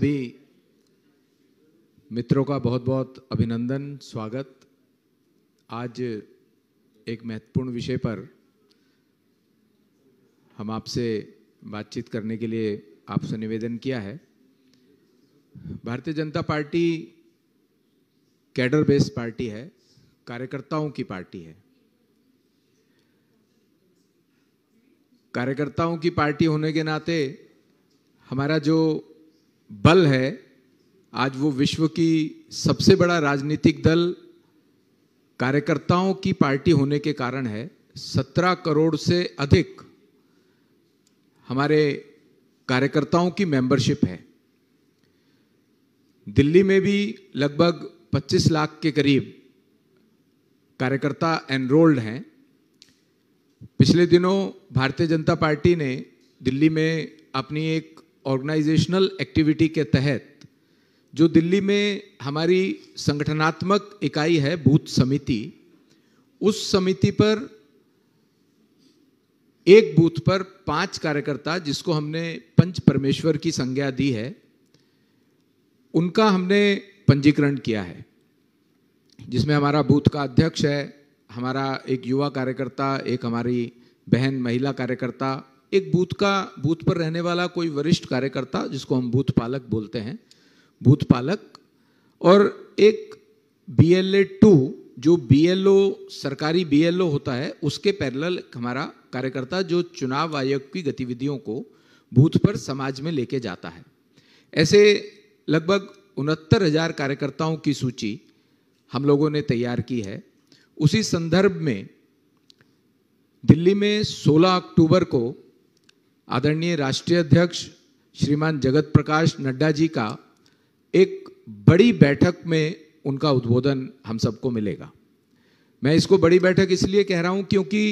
सभी मित्रों का बहुत बहुत अभिनंदन स्वागत आज एक महत्वपूर्ण विषय पर हम आपसे बातचीत करने के लिए आपसे निवेदन किया है भारतीय जनता पार्टी कैडर बेस्ड पार्टी है कार्यकर्ताओं की पार्टी है कार्यकर्ताओं की पार्टी होने के नाते हमारा जो बल है आज वो विश्व की सबसे बड़ा राजनीतिक दल कार्यकर्ताओं की पार्टी होने के कारण है सत्रह करोड़ से अधिक हमारे कार्यकर्ताओं की मेंबरशिप है दिल्ली में भी लगभग 25 लाख के करीब कार्यकर्ता एनरोल्ड हैं पिछले दिनों भारतीय जनता पार्टी ने दिल्ली में अपनी एक ऑर्गेनाइजेशनल एक्टिविटी के तहत जो दिल्ली में हमारी संगठनात्मक इकाई है बूथ समिति उस समिति पर एक बूथ पर पांच कार्यकर्ता जिसको हमने पंच परमेश्वर की संज्ञा दी है उनका हमने पंजीकरण किया है जिसमें हमारा बूथ का अध्यक्ष है हमारा एक युवा कार्यकर्ता एक हमारी बहन महिला कार्यकर्ता एक बूथ का बूथ पर रहने वाला कोई वरिष्ठ कार्यकर्ता जिसको हम बूथ पालक बोलते हैं बूथ पालक और एक बी एल ए टू जो बी एल ओ सरकारी बी एल ओ होता है उसके पैरल हमारा कार्यकर्ता जो चुनाव आयोग की गतिविधियों को बूथ पर समाज में लेके जाता है ऐसे लगभग उनहत्तर हजार कार्यकर्ताओं की सूची हम लोगों ने तैयार की है उसी संदर्भ में दिल्ली में 16 अक्टूबर को आदरणीय राष्ट्रीय अध्यक्ष श्रीमान जगत प्रकाश नड्डा जी का एक बड़ी बैठक में उनका उद्बोधन हम सबको मिलेगा मैं इसको बड़ी बैठक इसलिए कह रहा हूं क्योंकि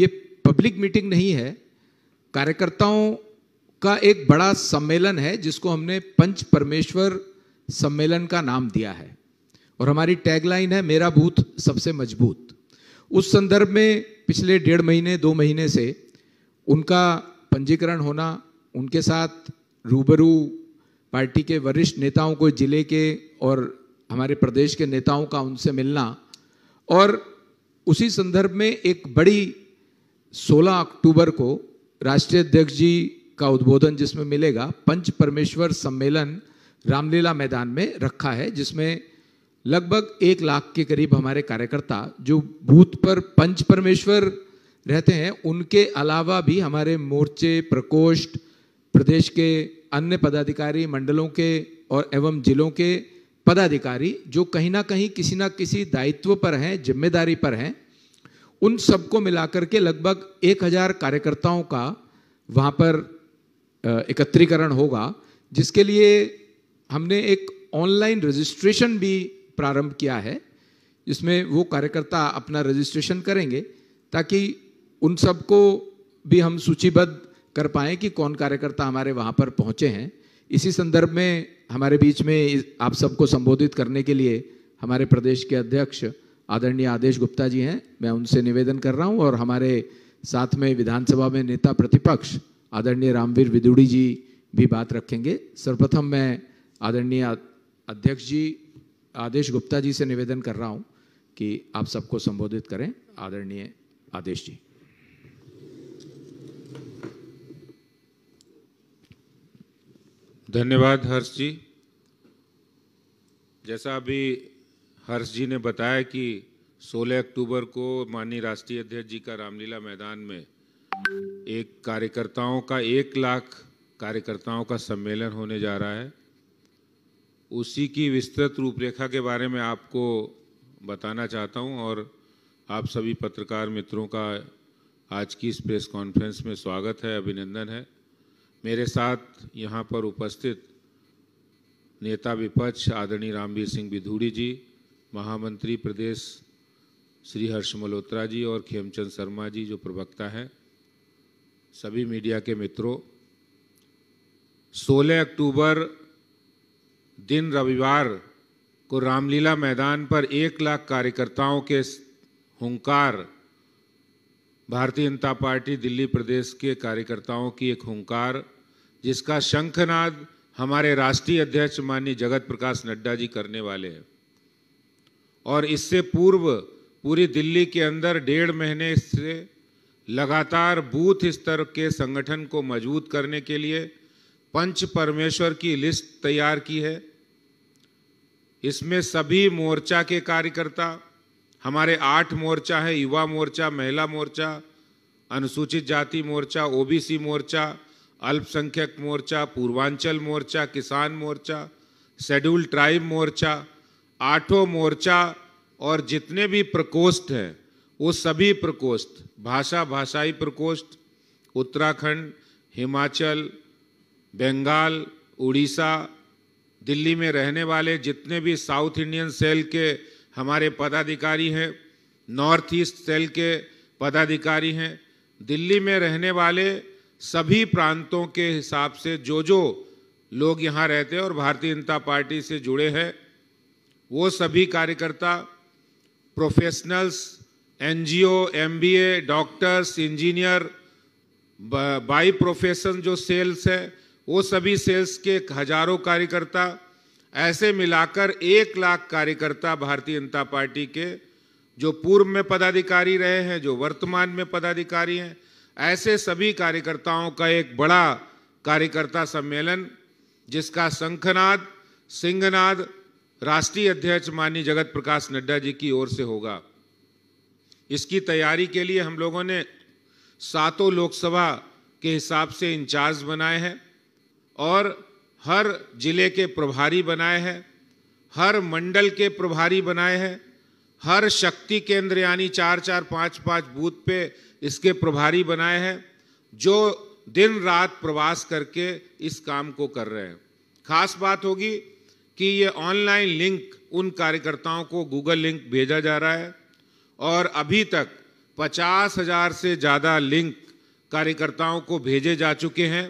ये पब्लिक मीटिंग नहीं है कार्यकर्ताओं का एक बड़ा सम्मेलन है जिसको हमने पंच परमेश्वर सम्मेलन का नाम दिया है और हमारी टैगलाइन है मेरा बूथ सबसे मजबूत उस संदर्भ में पिछले डेढ़ महीने दो महीने से उनका पंजीकरण होना उनके साथ रूबरू पार्टी के वरिष्ठ नेताओं को जिले के और हमारे प्रदेश के नेताओं का उनसे मिलना और उसी संदर्भ में एक बड़ी 16 अक्टूबर को राष्ट्रीय अध्यक्ष जी का उद्बोधन जिसमें मिलेगा पंच परमेश्वर सम्मेलन रामलीला मैदान में रखा है जिसमें लगभग एक लाख के करीब हमारे कार्यकर्ता जो बूथ पर पंच परमेश्वर रहते हैं उनके अलावा भी हमारे मोर्चे प्रकोष्ठ प्रदेश के अन्य पदाधिकारी मंडलों के और एवं जिलों के पदाधिकारी जो कहीं ना कहीं किसी ना किसी दायित्व पर हैं जिम्मेदारी पर हैं उन सबको मिलाकर के लगभग एक हजार कार्यकर्ताओं का वहाँ पर एकत्रीकरण होगा जिसके लिए हमने एक ऑनलाइन रजिस्ट्रेशन भी प्रारंभ किया है जिसमें वो कार्यकर्ता अपना रजिस्ट्रेशन करेंगे ताकि उन सबको भी हम सूचीबद्ध कर पाएँ कि कौन कार्यकर्ता हमारे वहाँ पर पहुँचे हैं इसी संदर्भ में हमारे बीच में आप सबको संबोधित करने के लिए हमारे प्रदेश के अध्यक्ष आदरणीय आदेश गुप्ता जी हैं मैं उनसे निवेदन कर रहा हूँ और हमारे साथ में विधानसभा में नेता प्रतिपक्ष आदरणीय रामवीर विदुड़ी जी भी बात रखेंगे सर्वप्रथम मैं आदरणीय अध्यक्ष जी आदेश गुप्ता जी से निवेदन कर रहा हूँ कि आप सबको संबोधित करें आदरणीय आदेश जी धन्यवाद हर्ष जी जैसा अभी हर्ष जी ने बताया कि 16 अक्टूबर को माननीय राष्ट्रीय अध्यक्ष जी का रामलीला मैदान में एक कार्यकर्ताओं का एक लाख कार्यकर्ताओं का सम्मेलन होने जा रहा है उसी की विस्तृत रूपरेखा के बारे में आपको बताना चाहता हूं और आप सभी पत्रकार मित्रों का आज की इस प्रेस कॉन्फ्रेंस में स्वागत है अभिनंदन है मेरे साथ यहाँ पर उपस्थित नेता विपक्ष आदरणीय रामवीर सिंह विधूड़ी जी महामंत्री प्रदेश श्री हर्ष मल्होत्रा जी और खेमचंद शर्मा जी जो प्रवक्ता हैं सभी मीडिया के मित्रों 16 अक्टूबर दिन रविवार को रामलीला मैदान पर एक लाख कार्यकर्ताओं के हुंकार भारतीय जनता पार्टी दिल्ली प्रदेश के कार्यकर्ताओं की एक हंकार जिसका शंखनाद हमारे राष्ट्रीय अध्यक्ष माननीय जगत प्रकाश नड्डा जी करने वाले हैं और इससे पूर्व पूरी दिल्ली के अंदर डेढ़ महीने से लगातार बूथ स्तर के संगठन को मजबूत करने के लिए पंच परमेश्वर की लिस्ट तैयार की है इसमें सभी मोर्चा के कार्यकर्ता हमारे आठ मोर्चा है युवा मोर्चा महिला मोर्चा अनुसूचित जाति मोर्चा ओबीसी मोर्चा अल्पसंख्यक मोर्चा पूर्वांचल मोर्चा किसान मोर्चा शेड्यूल ट्राइब मोर्चा आठों मोर्चा और जितने भी प्रकोष्ठ हैं वो सभी प्रकोष्ठ भाषा भाषाई प्रकोष्ठ उत्तराखंड हिमाचल बंगाल उड़ीसा दिल्ली में रहने वाले जितने भी साउथ इंडियन सेल के हमारे पदाधिकारी हैं नॉर्थ ईस्ट सेल के पदाधिकारी हैं दिल्ली में रहने वाले सभी प्रांतों के हिसाब से जो जो लोग यहाँ रहते हैं और भारतीय जनता पार्टी से जुड़े हैं वो सभी कार्यकर्ता professionals NGO, MBA, doctors engineer by profession जो सेल्स है वो सभी सेल्स के हजारों कार्यकर्ता ऐसे मिलाकर एक लाख कार्यकर्ता भारतीय जनता पार्टी के जो पूर्व में पदाधिकारी रहे हैं जो वर्तमान में पदाधिकारी हैं ऐसे सभी कार्यकर्ताओं का एक बड़ा कार्यकर्ता सम्मेलन जिसका शंखनाद सिंहनाद राष्ट्रीय अध्यक्ष माननीय जगत प्रकाश नड्डा जी की ओर से होगा इसकी तैयारी के लिए हम लोगों ने सातों लोकसभा के हिसाब से इंचार्ज बनाए हैं और हर जिले के प्रभारी बनाए हैं हर मंडल के प्रभारी बनाए हैं हर शक्ति केंद्र यानी चार चार पाँच पाँच बूथ पे इसके प्रभारी बनाए हैं जो दिन रात प्रवास करके इस काम को कर रहे हैं खास बात होगी कि ये ऑनलाइन लिंक उन कार्यकर्ताओं को गूगल लिंक भेजा जा रहा है और अभी तक पचास हजार से ज़्यादा लिंक कार्यकर्ताओं को भेजे जा चुके हैं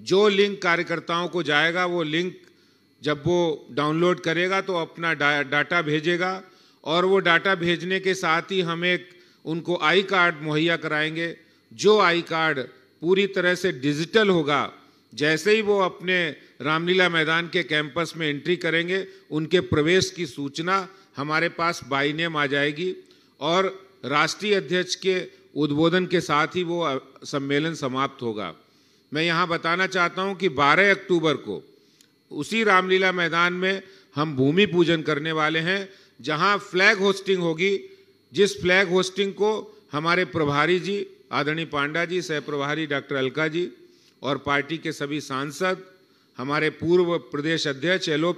जो लिंक कार्यकर्ताओं को जाएगा वो लिंक जब वो डाउनलोड करेगा तो अपना डा, डाटा भेजेगा और वो डाटा भेजने के साथ ही हम एक उनको आई कार्ड मुहैया कराएंगे जो आई कार्ड पूरी तरह से डिजिटल होगा जैसे ही वो अपने रामलीला मैदान के कैंपस में एंट्री करेंगे उनके प्रवेश की सूचना हमारे पास बाई नेम आ जाएगी और राष्ट्रीय अध्यक्ष के उद्बोधन के साथ ही वो सम्मेलन समाप्त होगा मैं यहाँ बताना चाहता हूँ कि 12 अक्टूबर को उसी रामलीला मैदान में हम भूमि पूजन करने वाले हैं जहाँ फ्लैग होस्टिंग होगी जिस फ्लैग होस्टिंग को हमारे प्रभारी जी आदरणीय पांडा जी सह प्रभारी डॉक्टर अलका जी और पार्टी के सभी सांसद हमारे पूर्व प्रदेश अध्यक्ष एल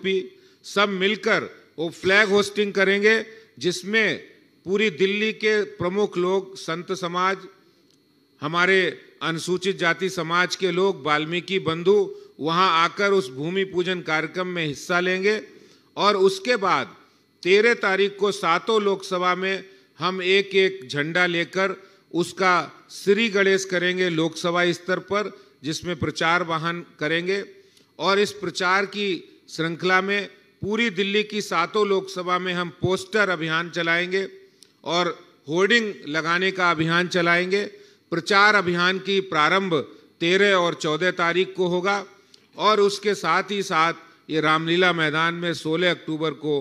सब मिलकर वो फ्लैग होस्टिंग करेंगे जिसमें पूरी दिल्ली के प्रमुख लोग संत समाज हमारे अनुसूचित जाति समाज के लोग वाल्मीकि बंधु वहां आकर उस भूमि पूजन कार्यक्रम में हिस्सा लेंगे और उसके बाद तेरह तारीख को सातों लोकसभा में हम एक एक झंडा लेकर उसका श्री गणेश करेंगे लोकसभा स्तर पर जिसमें प्रचार वाहन करेंगे और इस प्रचार की श्रृंखला में पूरी दिल्ली की सातों लोकसभा में हम पोस्टर अभियान चलाएंगे और होर्डिंग लगाने का अभियान चलाएंगे प्रचार अभियान की प्रारंभ 13 और 14 तारीख को होगा और उसके साथ ही साथ ये रामलीला मैदान में 16 अक्टूबर को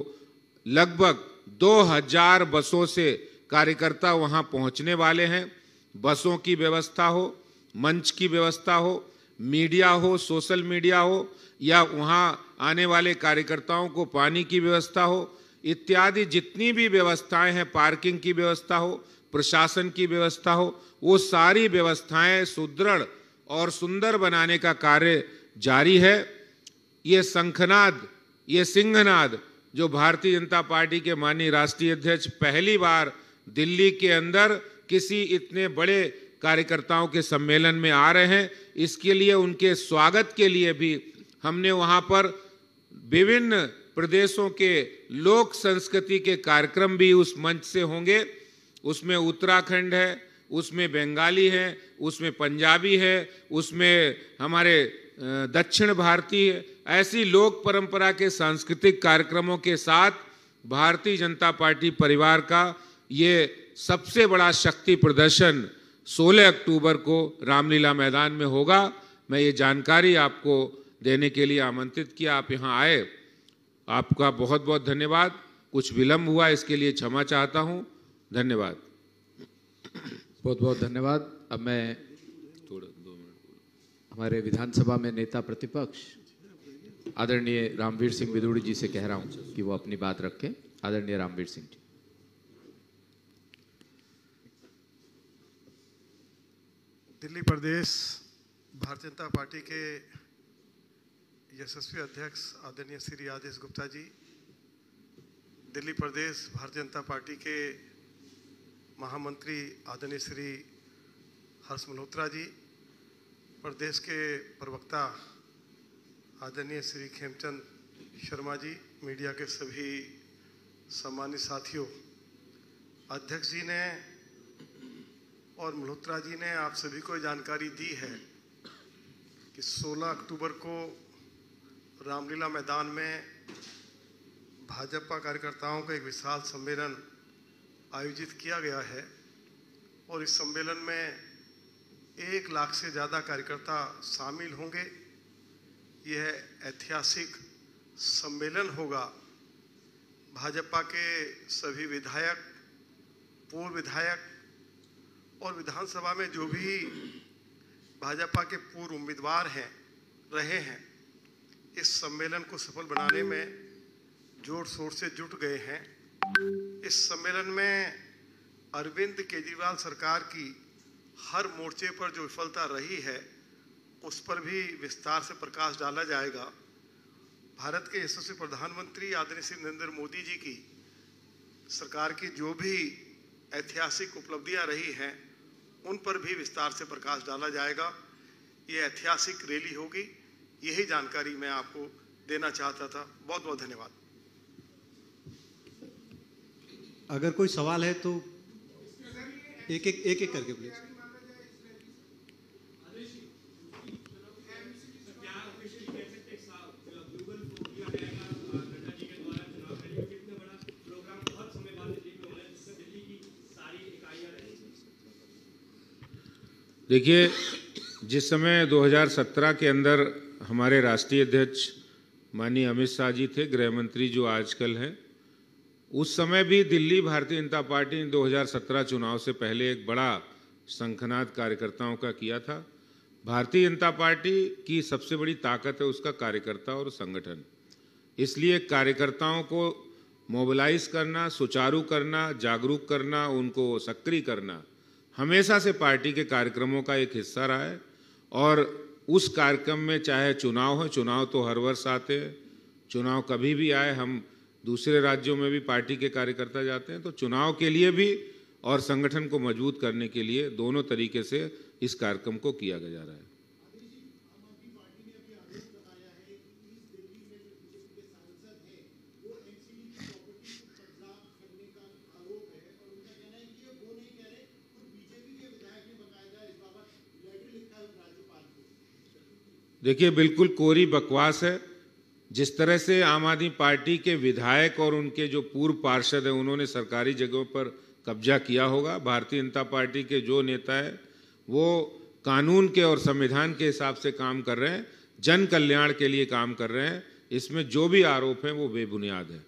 लगभग 2000 बसों से कार्यकर्ता वहाँ पहुँचने वाले हैं बसों की व्यवस्था हो मंच की व्यवस्था हो मीडिया हो सोशल मीडिया हो या वहाँ आने वाले कार्यकर्ताओं को पानी की व्यवस्था हो इत्यादि जितनी भी व्यवस्थाएं हैं पार्किंग की व्यवस्था हो प्रशासन की व्यवस्था हो वो सारी व्यवस्थाएं सुदृढ़ और सुंदर बनाने का कार्य जारी है ये शंखनाद ये सिंहनाद जो भारतीय जनता पार्टी के माननीय राष्ट्रीय अध्यक्ष पहली बार दिल्ली के अंदर किसी इतने बड़े कार्यकर्ताओं के सम्मेलन में आ रहे हैं इसके लिए उनके स्वागत के लिए भी हमने वहाँ पर विभिन्न प्रदेशों के लोक संस्कृति के कार्यक्रम भी उस मंच से होंगे उसमें उत्तराखंड है उसमें बंगाली है उसमें पंजाबी है उसमें हमारे दक्षिण भारतीय ऐसी लोक परंपरा के सांस्कृतिक कार्यक्रमों के साथ भारतीय जनता पार्टी परिवार का ये सबसे बड़ा शक्ति प्रदर्शन 16 अक्टूबर को रामलीला मैदान में होगा मैं ये जानकारी आपको देने के लिए आमंत्रित किया आप यहाँ आए आपका बहुत बहुत धन्यवाद कुछ विलम्ब हुआ इसके लिए क्षमा चाहता हूँ धन्यवाद बहुत बहुत धन्यवाद अब मैं थोड़ा दो मिनट हमारे विधानसभा में नेता प्रतिपक्ष आदरणीय रामवीर सिंह विदुड़ी जी से कह रहा हूं कि वो अपनी बात रखें आदरणीय रामवीर सिंह जी दिल्ली प्रदेश भारतीय जनता पार्टी के यशस्वी अध्यक्ष आदरणीय श्री राजेश गुप्ता जी दिल्ली प्रदेश भारतीय जनता पार्टी के महामंत्री आदरणीय श्री हर्ष मल्होत्रा जी प्रदेश के प्रवक्ता आदरणीय श्री खेमचंद शर्मा जी मीडिया के सभी सम्मानित साथियों अध्यक्ष जी ने और मल्होत्रा जी ने आप सभी को जानकारी दी है कि 16 अक्टूबर को रामलीला मैदान में भाजपा कार्यकर्ताओं का एक विशाल सम्मेलन आयोजित किया गया है और इस सम्मेलन में एक लाख से ज़्यादा कार्यकर्ता शामिल होंगे यह ऐतिहासिक सम्मेलन होगा भाजपा के सभी विधायक पूर्व विधायक और विधानसभा में जो भी भाजपा के पूर्व उम्मीदवार हैं रहे हैं इस सम्मेलन को सफल बनाने में जोर शोर से जुट गए हैं इस सम्मेलन में अरविंद केजरीवाल सरकार की हर मोर्चे पर जो विफलता रही है उस पर भी विस्तार से प्रकाश डाला जाएगा भारत के यशस्वी प्रधानमंत्री आदरणीय श्री नरेंद्र मोदी जी की सरकार की जो भी ऐतिहासिक उपलब्धियां रही हैं उन पर भी विस्तार से प्रकाश डाला जाएगा ये ऐतिहासिक रैली होगी यही जानकारी मैं आपको देना चाहता था बहुत बहुत धन्यवाद अगर कोई सवाल है तो एक एक एक एक करके प्लीज देखिए जिस समय 2017 के अंदर हमारे राष्ट्रीय अध्यक्ष माननीय अमित शाह जी थे गृहमंत्री जो आजकल हैं उस समय भी दिल्ली भारतीय जनता पार्टी ने 2017 चुनाव से पहले एक बड़ा संखनाद कार्यकर्ताओं का किया था भारतीय जनता पार्टी की सबसे बड़ी ताकत है उसका कार्यकर्ता और संगठन इसलिए कार्यकर्ताओं को मोबिलाइज करना सुचारू करना जागरूक करना उनको सक्रिय करना हमेशा से पार्टी के कार्यक्रमों का एक हिस्सा रहा है और उस कार्यक्रम में चाहे चुनाव हो चुनाव तो हर वर्ष आते हैं चुनाव कभी भी आए हम दूसरे राज्यों में भी पार्टी के कार्यकर्ता जाते हैं तो चुनाव के लिए भी और संगठन को मजबूत करने के लिए दोनों तरीके से इस कार्यक्रम को किया जा रहा है देखिए बिल्कुल कोरी बकवास है जिस तरह से आम आदमी पार्टी के विधायक और उनके जो पूर्व पार्षद हैं उन्होंने सरकारी जगहों पर कब्जा किया होगा भारतीय जनता पार्टी के जो नेता है वो कानून के और संविधान के हिसाब से काम कर रहे हैं जन कल्याण के लिए काम कर रहे हैं इसमें जो भी आरोप हैं वो बेबुनियाद हैं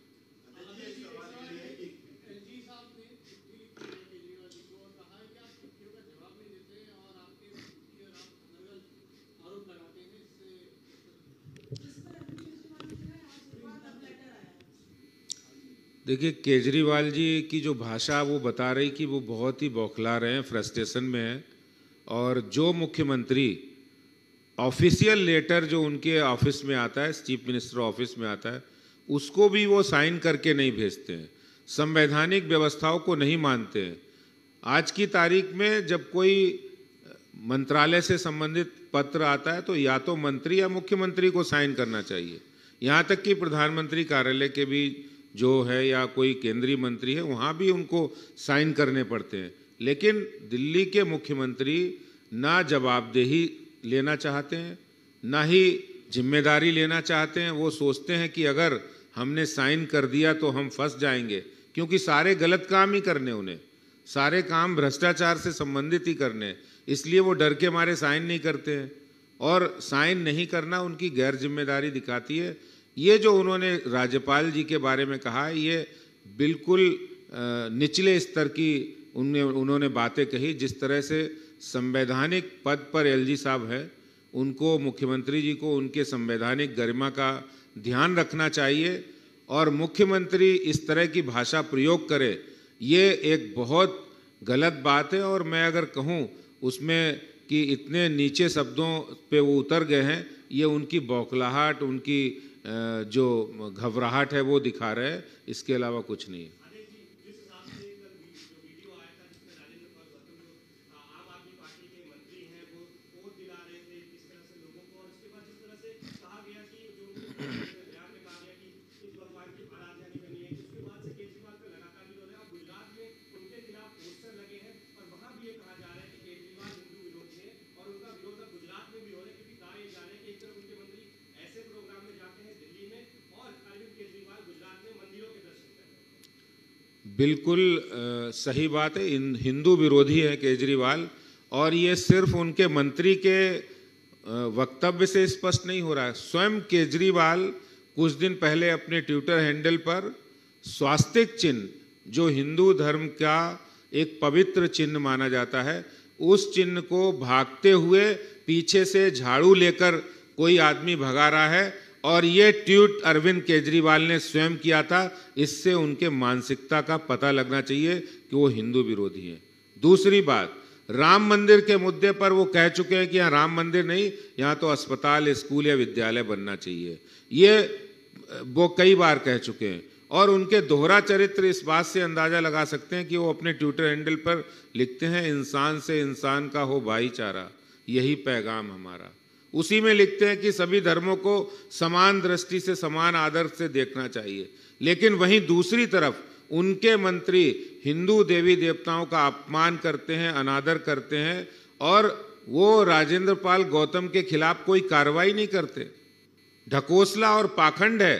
देखिए केजरीवाल जी की जो भाषा वो बता रही कि वो बहुत ही बौखला रहे हैं फ्रस्ट्रेशन में हैं और जो मुख्यमंत्री ऑफिशियल लेटर जो उनके ऑफिस में आता है चीफ मिनिस्टर ऑफिस में आता है उसको भी वो साइन करके नहीं भेजते हैं संवैधानिक व्यवस्थाओं को नहीं मानते हैं आज की तारीख में जब कोई मंत्रालय से संबंधित पत्र आता है तो या तो मंत्री या मुख्यमंत्री को साइन करना चाहिए यहाँ तक कि प्रधानमंत्री कार्यालय के भी जो है या कोई केंद्रीय मंत्री है वहाँ भी उनको साइन करने पड़ते हैं लेकिन दिल्ली के मुख्यमंत्री ना जवाबदेही लेना चाहते हैं ना ही जिम्मेदारी लेना चाहते हैं वो सोचते हैं कि अगर हमने साइन कर दिया तो हम फंस जाएंगे क्योंकि सारे गलत काम ही करने उन्हें सारे काम भ्रष्टाचार से संबंधित ही करने इसलिए वो डर के मारे साइन नहीं करते हैं और साइन नहीं करना उनकी गैर जिम्मेदारी दिखाती है ये जो उन्होंने राज्यपाल जी के बारे में कहा ये बिल्कुल निचले स्तर की उनने उन्होंने बातें कही जिस तरह से संवैधानिक पद पर एलजी साहब है उनको मुख्यमंत्री जी को उनके संवैधानिक गरिमा का ध्यान रखना चाहिए और मुख्यमंत्री इस तरह की भाषा प्रयोग करे ये एक बहुत गलत बात है और मैं अगर कहूँ उसमें कि इतने नीचे शब्दों पे वो उतर गए हैं ये उनकी बौखलाहट उनकी जो घबराहट है वो दिखा रहे हैं इसके अलावा कुछ नहीं बिल्कुल सही बात है हिंदू विरोधी है केजरीवाल और ये सिर्फ उनके मंत्री के वक्तव्य से स्पष्ट नहीं हो रहा है स्वयं केजरीवाल कुछ दिन पहले अपने ट्विटर हैंडल पर स्वास्तिक चिन्ह जो हिंदू धर्म का एक पवित्र चिन्ह माना जाता है उस चिन्ह को भागते हुए पीछे से झाड़ू लेकर कोई आदमी भगा रहा है और ये ट्वीट अरविंद केजरीवाल ने स्वयं किया था इससे उनके मानसिकता का पता लगना चाहिए कि वो हिंदू विरोधी है दूसरी बात राम मंदिर के मुद्दे पर वो कह चुके हैं कि यहाँ राम मंदिर नहीं यहाँ तो अस्पताल स्कूल या विद्यालय बनना चाहिए ये वो कई बार कह चुके हैं और उनके दोहरा चरित्र इस बात से अंदाज़ा लगा सकते हैं कि वो अपने ट्विटर हैंडल पर लिखते हैं इंसान से इंसान का हो भाईचारा यही पैगाम हमारा उसी में लिखते हैं कि सभी धर्मों को समान दृष्टि से समान आदर से देखना चाहिए लेकिन वहीं दूसरी तरफ उनके मंत्री हिंदू देवी देवताओं का अपमान करते हैं अनादर करते हैं और वो राजेंद्र पाल गौतम के खिलाफ कोई कार्रवाई नहीं करते ढकोसला और पाखंड है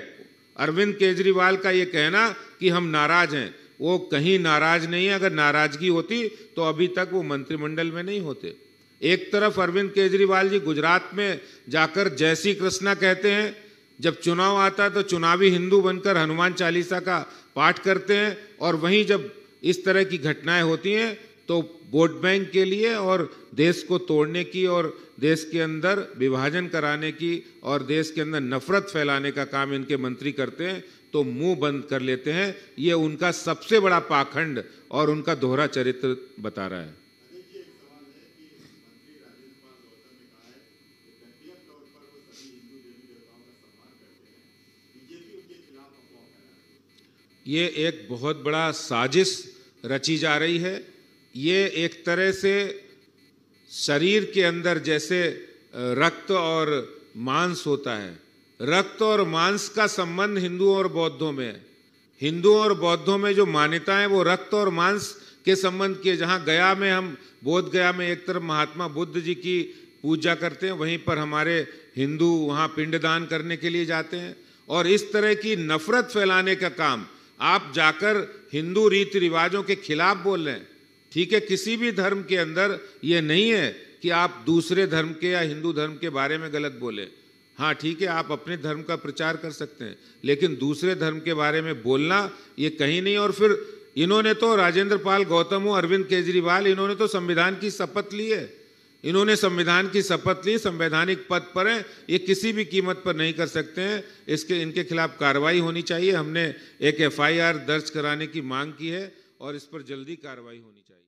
अरविंद केजरीवाल का ये कहना कि हम नाराज हैं वो कहीं नाराज नहीं है अगर नाराजगी होती तो अभी तक वो मंत्रिमंडल में नहीं होते एक तरफ अरविंद केजरीवाल जी गुजरात में जाकर जय श्री कृष्णा कहते हैं जब चुनाव आता है तो चुनावी हिंदू बनकर हनुमान चालीसा का पाठ करते हैं और वहीं जब इस तरह की घटनाएं होती हैं तो वोट बैंक के लिए और देश को तोड़ने की और देश के अंदर विभाजन कराने की और देश के अंदर नफरत फैलाने का काम इनके मंत्री करते हैं तो मुंह बंद कर लेते हैं ये उनका सबसे बड़ा पाखंड और उनका दोहरा चरित्र बता रहा है ये एक बहुत बड़ा साजिश रची जा रही है ये एक तरह से शरीर के अंदर जैसे रक्त और मांस होता है रक्त और मांस का संबंध हिंदुओं और बौद्धों में है हिंदुओं और बौद्धों में जो मान्यता है वो रक्त और मांस के संबंध के जहाँ गया में हम बोध गया में एक तरफ महात्मा बुद्ध जी की पूजा करते हैं वहीं पर हमारे हिंदू वहाँ पिंडदान करने के लिए जाते हैं और इस तरह की नफरत फैलाने का काम आप जाकर हिंदू रीति रिवाजों के खिलाफ बोल रहे हैं ठीक है किसी भी धर्म के अंदर ये नहीं है कि आप दूसरे धर्म के या हिंदू धर्म के बारे में गलत बोले हाँ ठीक है आप अपने धर्म का प्रचार कर सकते हैं लेकिन दूसरे धर्म के बारे में बोलना ये कहीं नहीं और फिर इन्होंने तो राजेंद्र पाल गौतम हो अरविंद केजरीवाल इन्होंने तो संविधान की शपथ ली है इन्होंने संविधान की शपथ ली संवैधानिक पद पर हैं ये किसी भी कीमत पर नहीं कर सकते हैं इसके इनके खिलाफ कार्रवाई होनी चाहिए हमने एक एफआईआर दर्ज कराने की मांग की है और इस पर जल्दी कार्रवाई होनी चाहिए